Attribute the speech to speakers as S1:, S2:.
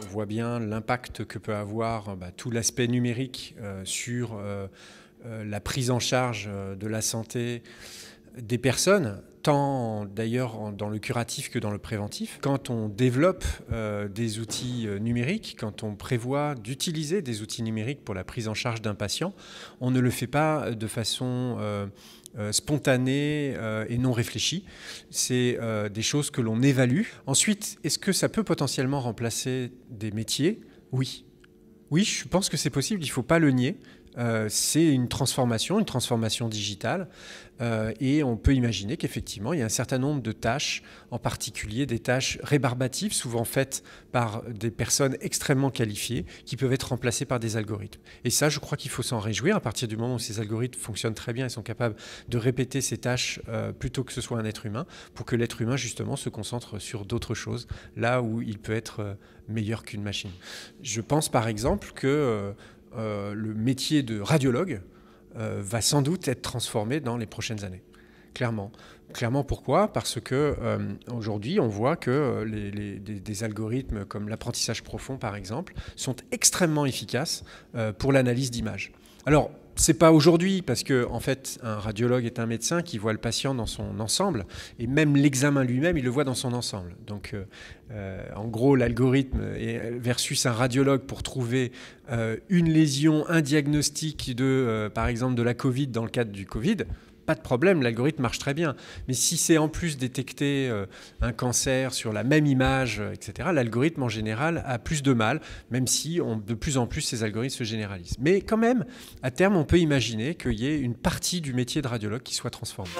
S1: On voit bien l'impact que peut avoir bah, tout l'aspect numérique euh, sur euh, euh, la prise en charge de la santé, des personnes, tant d'ailleurs dans le curatif que dans le préventif, quand on développe euh, des outils euh, numériques, quand on prévoit d'utiliser des outils numériques pour la prise en charge d'un patient, on ne le fait pas euh, de façon... spontanée et non réfléchie. C'est des choses que l'on évalue. Ensuite, est-ce que ça peut potentiellement remplacer des métiers Oui. Oui, je pense que c'est possible, il ne faut pas le nier. Euh, c'est une transformation, une transformation digitale. Euh, et on peut imaginer qu'effectivement, il y a un certain nombre de tâches, en particulier des tâches rébarbatives, souvent faites par des personnes extrêmement qualifiées, qui peuvent être remplacées par des algorithmes. Et ça, je crois qu'il faut s'en réjouir à partir du moment où ces algorithmes fonctionnent très bien et sont capables de répéter ces tâches euh, plutôt que ce soit un être humain, pour que l'être humain, justement, se concentre sur d'autres choses, là où il peut être meilleur qu'une machine. Je pense par exemple que euh, le métier de radiologue euh, va sans doute être transformé dans les prochaines années clairement. Clairement pourquoi Parce que euh, aujourd'hui, on voit que des, algorithmes comme l'apprentissage profond, par exemple, sont extrêmement efficaces pour l'analyse d'images. Alors, c'est pas aujourd'hui parce que en fait, un radiologue est un médecin qui voit le patient dans son ensemble et même l'examen lui-même, il le voit dans son ensemble. Donc, euh, euh, en gros, l'algorithme versus un radiologue pour trouver euh, une lésion, un diagnostic de, par exemple, de la Covid dans le cadre du Covid pas de problème, l'algorithme marche très bien. Mais si c'est en plus détecter euh, un cancer sur la même image, euh, etc., l'algorithme en général a plus de mal, même si de plus en plus ces algorithmes se généralisent. Mais quand même, à terme, on peut imaginer qu'il y ait une partie du métier de radiologue qui soit transformée.